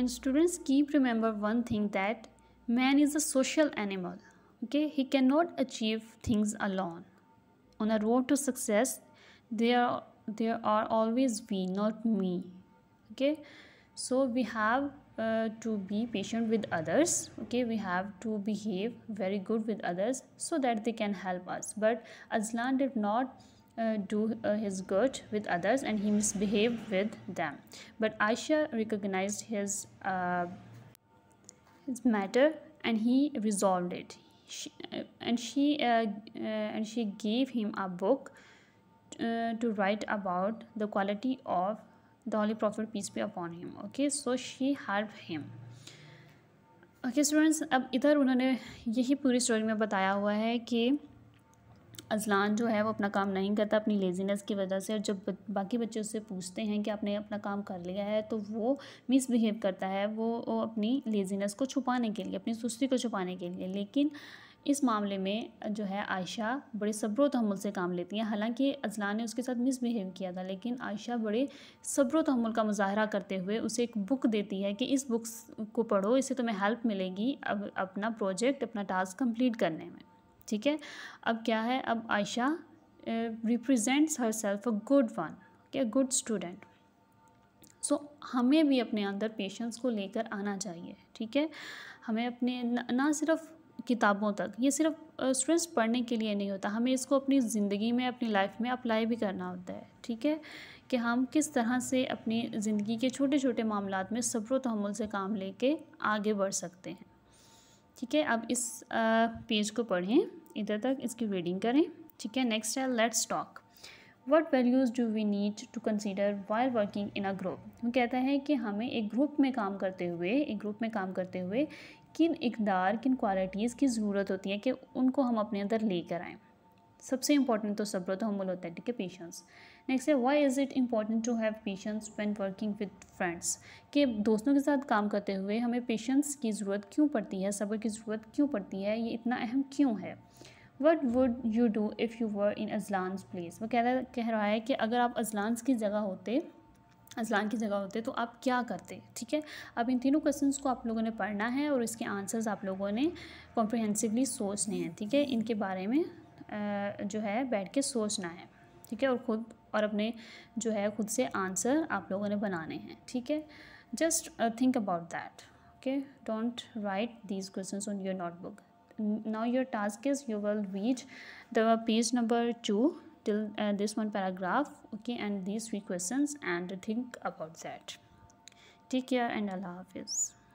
and students keep remember one thing that man is a social animal okay he cannot achieve things alone on a road to success there there are always we not me okay so we have uh, to be patient with others okay we have to behave very good with others so that they can help us but azlan did not uh, do uh, his good with others and he misbehaved with them. But Aisha recognized his, uh, his matter and he resolved it. She, uh, and she uh, uh, and she gave him a book to write about the quality of the Holy Prophet peace be upon him. Okay, so she helped him. Okay okay, students अब इधर उन्होंने यही पूरी story में बताया हुआ है कि अजलान जो है वो अपना काम नहीं करता अपनी लेज़ीनेस की वजह से और जब बाकी बच्चे उससे पूछते हैं कि आपने अपना काम कर लिया है तो वो मिसबिहेव करता है वो, वो अपनी लेज़ीनेस को छुपाने के लिए अपनी सुस्ती को छुपाने के लिए लेकिन इस मामले में जो है आयशा बड़े सब्र तहमुल से काम लेती हैं हालांकि अजलान ने उसके साथ मिसबिहेव किया था लेकिन आयशा बड़े सब्र तहमुल का मुजाहरा करते हुए उसे एक बुक देती है कि इस बुक को पढ़ो इससे तुम्हें हेल्प मिलेगी अब अपना प्रोजेक्ट अपना टास्क कंप्लीट करने में ठीक है अब क्या है अब Ayesha represents herself a good one okay good student so हमें भी अपने अंदर पेशेंस को लेकर आना चाहिए ठीक है हमें अपने ना सिर्फ किताबों तक ये सिर्फ स्टूडेंट्स uh, पढ़ने के लिए नहीं होता हमें इसको अपनी ज़िंदगी में अपनी लाइफ में अप्लाई भी करना होता है ठीक है कि हम किस तरह से अपनी ज़िंदगी के छोटे छोटे मामला में सब्र तहमुल से काम लेके आगे बढ़ सकते हैं ठीक है अब इस पेज को पढ़ें इधर तक इसकी रीडिंग करें ठीक है नेक्स्ट है let's talk what values do we need to consider while working in a group वो कहता है कि हमें एक ग्रुप में काम करते हुए एक ग्रुप में काम करते हुए किन इकदार किन क्वालिटीज़ की ज़रूरत होती है कि उनको हम अपने अंदर लेकर आएँ सबसे इंपॉर्टेंट तो सब्र सर्वप्रथम होता है ठीक है पेशेंस नेक्स्ट है why is it important to have patience when working with friends कि दोस्तों के साथ काम करते हुए हमें पेशेंस की ज़रूरत क्यों पड़ती है सब्र की ज़रूरत क्यों पड़ती है ये इतना अहम क्यों है what would you do if you were in अजलान्स प्लेस वो कह रहा कह रहा है कि अगर आप अजलान्स की जगह होते अजलान की जगह होते तो आप क्या करते ठीक है अब इन तीनों क्वेश्चन को आप लोगों ने पढ़ना है और इसके आंसर्स आप लोगों ने कॉम्प्रिहेंसिवली सोचने हैं ठीक है इनके बारे में जो है बैठ के सोचना है ठीक है और ख़ुद और अपने जो है ख़ुद से आंसर आप लोगों ने बनाने हैं ठीक है just think about that okay don't write these question on your notebook now your task is you will reach the page number two till this one paragraph okay and these three question and think about that take care and अल्लाह हाफिज़